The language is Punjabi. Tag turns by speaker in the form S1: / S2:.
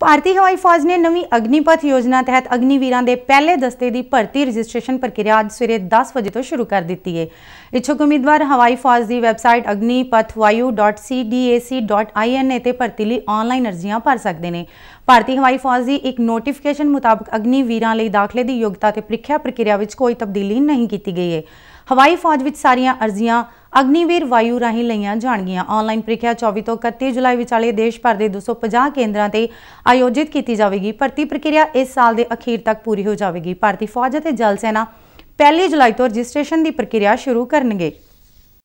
S1: ਭਾਰਤੀ ਹਵਾਈ ਫੌਜ ਨੇ ਨਵੀਂ ਅਗਨੀਪਥ ਯੋਜਨਾ ਤਹਿਤ ਅਗਨੀਵੀਰਾਂ ਦੇ ਪਹਿਲੇ ਦਸਤੇ ਦੀ ਭਰਤੀ ਰਜਿਸਟ੍ਰੇਸ਼ਨ ਪ੍ਰਕਿਰਿਆ ਅੱਜ ਸਵੇਰੇ 10 ਵਜੇ ਤੋਂ ਸ਼ੁਰੂ ਕਰ ਦਿੱਤੀ ਹੈ ਇਛੁਕ ਉਮੀਦਵਾਰ ਹਵਾਈ ਫੌਜ ਦੀ ਵੈਬਸਾਈਟ agnipathvayu.cdac.in ਤੇ ਭਰਤੀ ਲਈ ਆਨਲਾਈਨ ਅਰਜ਼ੀਆਂ ਭਰ ਸਕਦੇ ਨੇ ਭਾਰਤੀ ਹਵਾਈ ਫੌਜ ਦੀ ਇੱਕ ਨੋਟੀਫਿਕੇਸ਼ਨ ਮੁਤਾਬਕ ਅਗਨੀਵੀਰਾਂ ਲਈ ਦਾਖਲੇ ਦੀ ਯੋਗਤਾ ਤੇ ਪ੍ਰੀਖਿਆ ਪ੍ਰਕਿਰਿਆ ਵਿੱਚ ਕੋਈ ਤਬਦੀਲੀ ਨਹੀਂ ਕੀਤੀ ਗਈ ਹੈ ਹਵਾਈ ਫੌਜ ਵਿੱਚ ਸਾਰੀਆਂ ਅਰਜ਼ੀਆਂ ਅਗਨੀਵੀਰ ਵਾਯੂ ਰਾਹੀਂ ਲਈਆਂ ਜਾਣਗੀਆਂ ਆਨਲਾਈਨ ਪ੍ਰੀਖਿਆ 24 ਤੋਂ 31 ਜੁਲਾਈ ਵਿਚਾਲੇ ਦੇਸ਼ ਭਰ ਦੇ 250 ਕੇਂਦਰਾਂ ਤੇ ਆਯੋਜਿਤ ਕੀਤੀ ਜਾਵੇਗੀ ਭਰਤੀ ਪ੍ਰਕਿਰਿਆ ਇਸ ਸਾਲ ਦੇ ਅਖੀਰ ਤੱਕ ਪੂਰੀ ਹੋ ਜਾਵੇਗੀ ਭਾਰਤੀ ਫੌਜ ਅਤੇ ਜਲ ਸੈਨਾ 1 ਜੁਲਾਈ ਤੋਂ ਰਜਿਸਟ੍ਰੇਸ਼ਨ ਦੀ ਪ੍ਰਕਿਰਿਆ ਸ਼ੁਰੂ ਕਰਨਗੇ